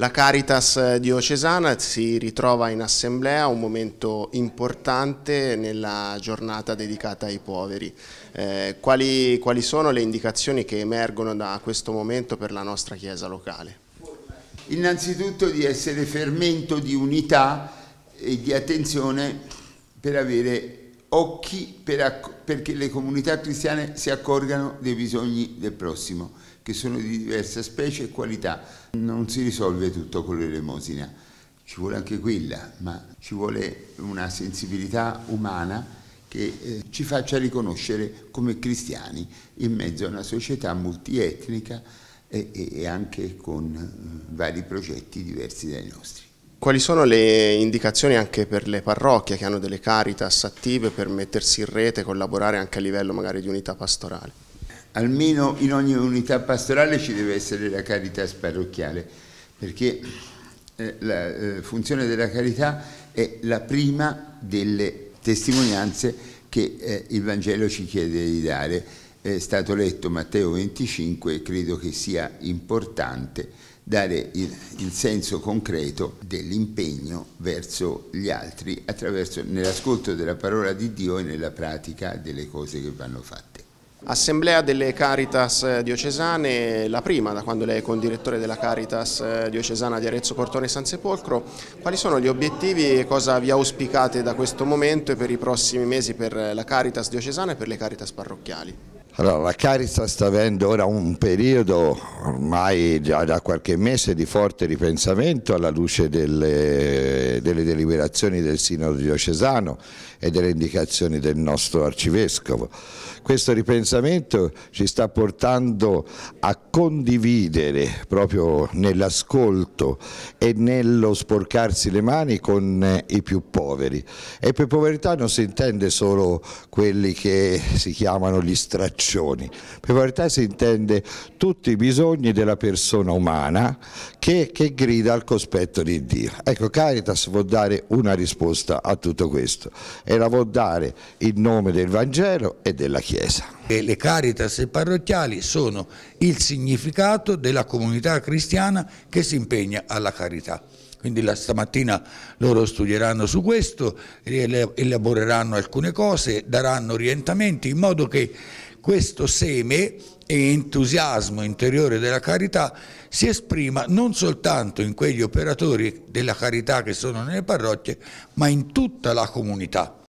La Caritas eh, diocesana si ritrova in assemblea, un momento importante nella giornata dedicata ai poveri. Eh, quali, quali sono le indicazioni che emergono da questo momento per la nostra Chiesa locale? Innanzitutto di essere fermento di unità e di attenzione per avere occhi per perché le comunità cristiane si accorgano dei bisogni del prossimo, che sono di diversa specie e qualità. Non si risolve tutto con l'elemosina, ci vuole anche quella, ma ci vuole una sensibilità umana che eh, ci faccia riconoscere come cristiani in mezzo a una società multietnica e, e anche con eh, vari progetti diversi dai nostri. Quali sono le indicazioni anche per le parrocchie che hanno delle caritas attive per mettersi in rete e collaborare anche a livello magari di unità pastorale? Almeno in ogni unità pastorale ci deve essere la caritas parrocchiale, perché eh, la eh, funzione della carità è la prima delle testimonianze che eh, il Vangelo ci chiede di dare. È stato letto Matteo 25 e credo che sia importante dare il, il senso concreto dell'impegno verso gli altri attraverso nell'ascolto della parola di Dio e nella pratica delle cose che vanno fatte. Assemblea delle Caritas eh, diocesane, la prima da quando lei è condirettore della Caritas eh, diocesana di Arezzo Portone San Sepolcro. Quali sono gli obiettivi e cosa vi auspicate da questo momento e per i prossimi mesi per la Caritas diocesana e per le Caritas parrocchiali? Allora, la Caritas sta avendo ora un periodo ormai già da qualche mese di forte ripensamento alla luce delle, delle deliberazioni del Sinodo diocesano e delle indicazioni del nostro Arcivescovo. Questo ripensamento ci sta portando a condividere proprio nell'ascolto e nello sporcarsi le mani con i più poveri e per povertà non si intende solo quelli che si chiamano gli stracciati prestazioni. Per varietà si intende tutti i bisogni della persona umana che, che grida al cospetto di Dio. Ecco, Caritas vuol dare una risposta a tutto questo e la vuol dare in nome del Vangelo e della Chiesa. E le Caritas parrocchiali sono il significato della comunità cristiana che si impegna alla carità. Quindi la, stamattina loro studieranno su questo, elaboreranno alcune cose, daranno orientamenti in modo che questo seme e entusiasmo interiore della carità si esprima non soltanto in quegli operatori della carità che sono nelle parrocchie, ma in tutta la comunità.